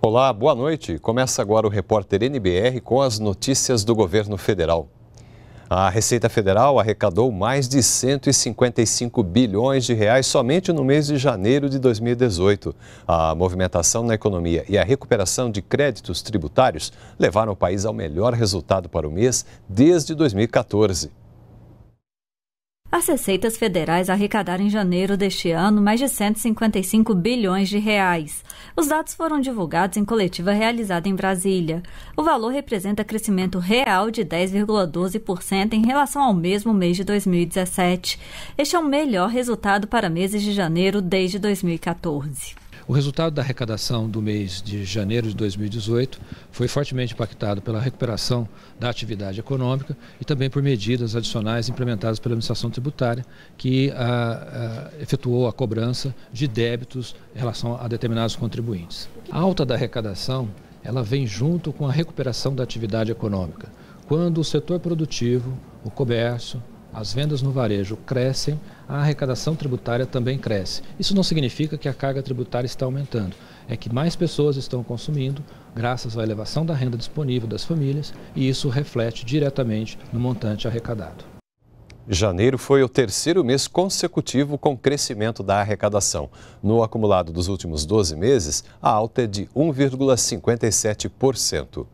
Olá, boa noite. Começa agora o repórter NBR com as notícias do governo federal. A Receita Federal arrecadou mais de 155 bilhões de reais somente no mês de janeiro de 2018. A movimentação na economia e a recuperação de créditos tributários levaram o país ao melhor resultado para o mês desde 2014. As receitas federais arrecadaram em janeiro deste ano mais de 155 bilhões de reais. Os dados foram divulgados em coletiva realizada em Brasília. O valor representa crescimento real de 10,12% em relação ao mesmo mês de 2017. Este é o melhor resultado para meses de janeiro desde 2014. O resultado da arrecadação do mês de janeiro de 2018 foi fortemente impactado pela recuperação da atividade econômica e também por medidas adicionais implementadas pela administração tributária, que a, ah, a, ah, efetuou a cobrança de débitos em relação a determinados contribuintes. A alta da arrecadação ela vem junto com a recuperação da atividade econômica. Quando o setor produtivo, o comércio, as vendas no varejo crescem, a arrecadação tributária também cresce. Isso não significa que a carga tributária está aumentando, é que mais pessoas estão consumindo, graças à elevação da renda disponível das famílias, e isso reflete diretamente no montante arrecadado. Janeiro foi o terceiro mês consecutivo com crescimento da arrecadação. No acumulado dos últimos 12 meses, a alta é de 1,57%.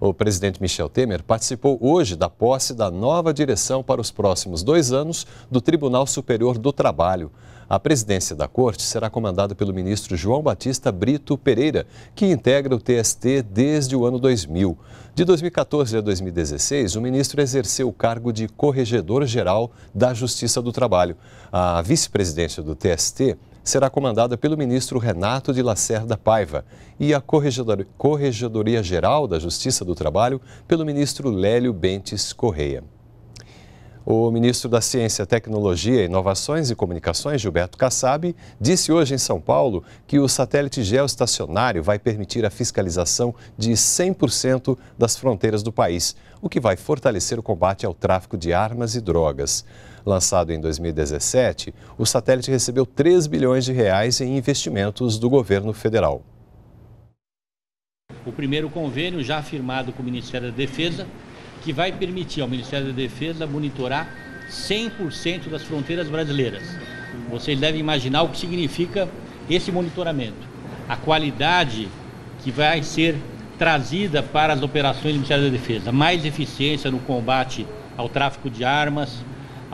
O presidente Michel Temer participou hoje da posse da nova direção para os próximos dois anos do Tribunal Superior do Trabalho. A presidência da corte será comandada pelo ministro João Batista Brito Pereira, que integra o TST desde o ano 2000. De 2014 a 2016, o ministro exerceu o cargo de corregedor-geral da Justiça do Trabalho. A vice-presidência do TST será comandada pelo ministro Renato de Lacerda Paiva e a Corregedoria, Geral da Justiça do Trabalho pelo ministro Lélio Bentes Correia. O ministro da Ciência, Tecnologia, Inovações e Comunicações, Gilberto Kassab, disse hoje em São Paulo que o satélite geoestacionário vai permitir a fiscalização de 100% das fronteiras do país, o que vai fortalecer o combate ao tráfico de armas e drogas. Lançado em 2017, o satélite recebeu 3 bilhões de reais em investimentos do governo federal. O primeiro convênio já firmado com o Ministério da Defesa, que vai permitir ao Ministério da Defesa monitorar 100% das fronteiras brasileiras. Vocês devem imaginar o que significa esse monitoramento. A qualidade que vai ser trazida para as operações do Ministério da Defesa. Mais eficiência no combate ao tráfico de armas,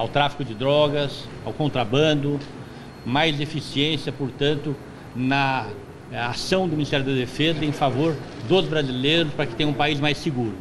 ao tráfico de drogas, ao contrabando, mais eficiência, portanto, na eh, ação do Ministério da Defesa em favor dos brasileiros para que tenha um país mais seguro.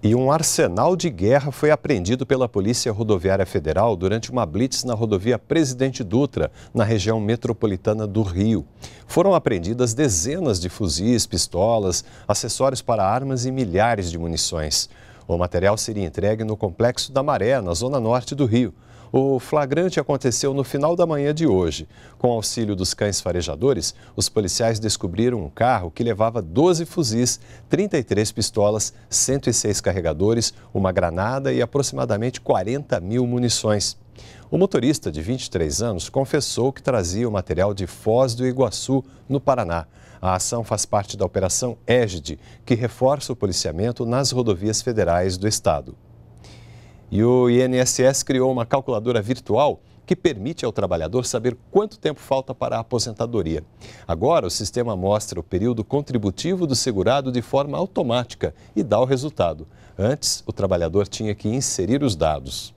E um arsenal de guerra foi apreendido pela Polícia Rodoviária Federal durante uma blitz na rodovia Presidente Dutra, na região metropolitana do Rio. Foram apreendidas dezenas de fuzis, pistolas, acessórios para armas e milhares de munições. O material seria entregue no Complexo da Maré, na zona norte do Rio. O flagrante aconteceu no final da manhã de hoje. Com auxílio dos cães farejadores, os policiais descobriram um carro que levava 12 fuzis, 33 pistolas, 106 carregadores, uma granada e aproximadamente 40 mil munições. O motorista, de 23 anos, confessou que trazia o material de Foz do Iguaçu, no Paraná. A ação faz parte da Operação Égide, que reforça o policiamento nas rodovias federais do estado. E o INSS criou uma calculadora virtual que permite ao trabalhador saber quanto tempo falta para a aposentadoria. Agora, o sistema mostra o período contributivo do segurado de forma automática e dá o resultado. Antes, o trabalhador tinha que inserir os dados.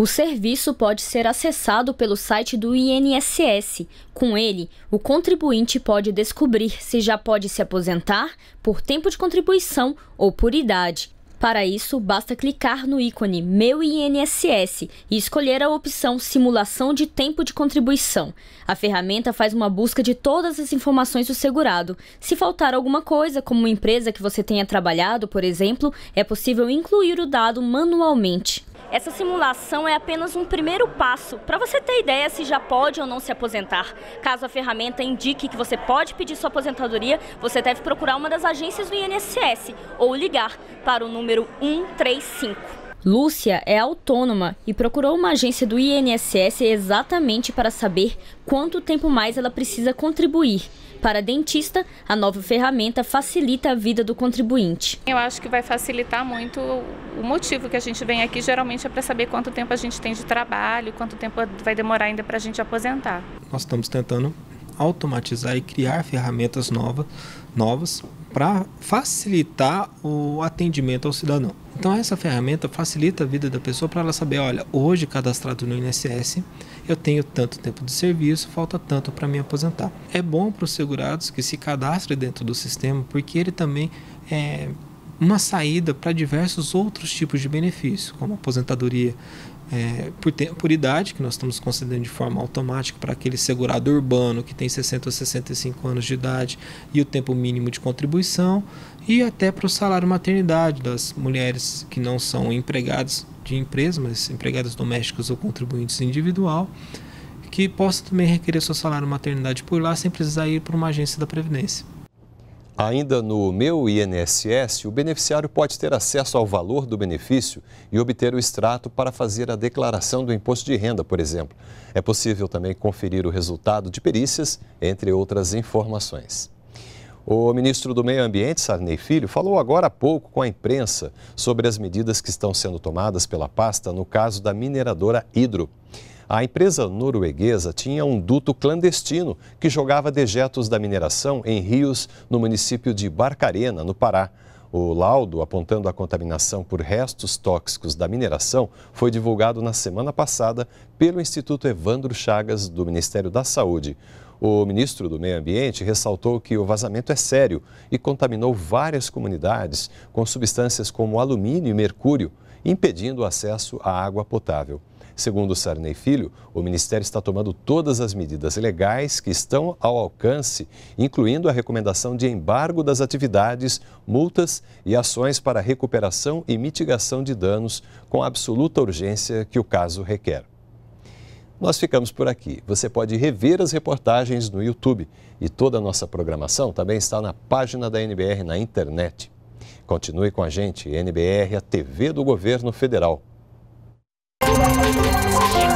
O serviço pode ser acessado pelo site do INSS. Com ele, o contribuinte pode descobrir se já pode se aposentar por tempo de contribuição ou por idade. Para isso, basta clicar no ícone Meu INSS e escolher a opção Simulação de Tempo de Contribuição. A ferramenta faz uma busca de todas as informações do segurado. Se faltar alguma coisa, como empresa que você tenha trabalhado, por exemplo, é possível incluir o dado manualmente. Essa simulação é apenas um primeiro passo para você ter ideia se já pode ou não se aposentar. Caso a ferramenta indique que você pode pedir sua aposentadoria, você deve procurar uma das agências do INSS ou ligar para o número 135. Lúcia é autônoma e procurou uma agência do INSS exatamente para saber quanto tempo mais ela precisa contribuir. Para a dentista, a nova ferramenta facilita a vida do contribuinte. Eu acho que vai facilitar muito o motivo que a gente vem aqui, geralmente é para saber quanto tempo a gente tem de trabalho, quanto tempo vai demorar ainda para a gente aposentar. Nós estamos tentando automatizar e criar ferramentas novas, novas para facilitar o atendimento ao cidadão. Então essa ferramenta facilita a vida da pessoa para ela saber, olha, hoje cadastrado no INSS, eu tenho tanto tempo de serviço, falta tanto para me aposentar. É bom para os segurados que se cadastrem dentro do sistema, porque ele também é uma saída para diversos outros tipos de benefícios, como aposentadoria é, por, por idade, que nós estamos concedendo de forma automática para aquele segurado urbano que tem 60 ou 65 anos de idade e o tempo mínimo de contribuição, e até para o salário maternidade das mulheres que não são empregadas de empresa, mas empregadas domésticas ou contribuintes individual, que possa também requerer seu salário maternidade por lá sem precisar ir para uma agência da Previdência. Ainda no Meu INSS, o beneficiário pode ter acesso ao valor do benefício e obter o extrato para fazer a declaração do imposto de renda, por exemplo. É possível também conferir o resultado de perícias, entre outras informações. O ministro do Meio Ambiente, Sarney Filho, falou agora há pouco com a imprensa sobre as medidas que estão sendo tomadas pela pasta no caso da mineradora Hidro. A empresa norueguesa tinha um duto clandestino que jogava dejetos da mineração em rios no município de Barcarena, no Pará. O laudo apontando a contaminação por restos tóxicos da mineração foi divulgado na semana passada pelo Instituto Evandro Chagas, do Ministério da Saúde. O ministro do Meio Ambiente ressaltou que o vazamento é sério e contaminou várias comunidades com substâncias como alumínio e mercúrio, impedindo o acesso à água potável. Segundo Sarney Filho, o Ministério está tomando todas as medidas legais que estão ao alcance, incluindo a recomendação de embargo das atividades, multas e ações para recuperação e mitigação de danos com a absoluta urgência que o caso requer. Nós ficamos por aqui. Você pode rever as reportagens no YouTube e toda a nossa programação também está na página da NBR na internet. Continue com a gente, NBR, a TV do Governo Federal. Música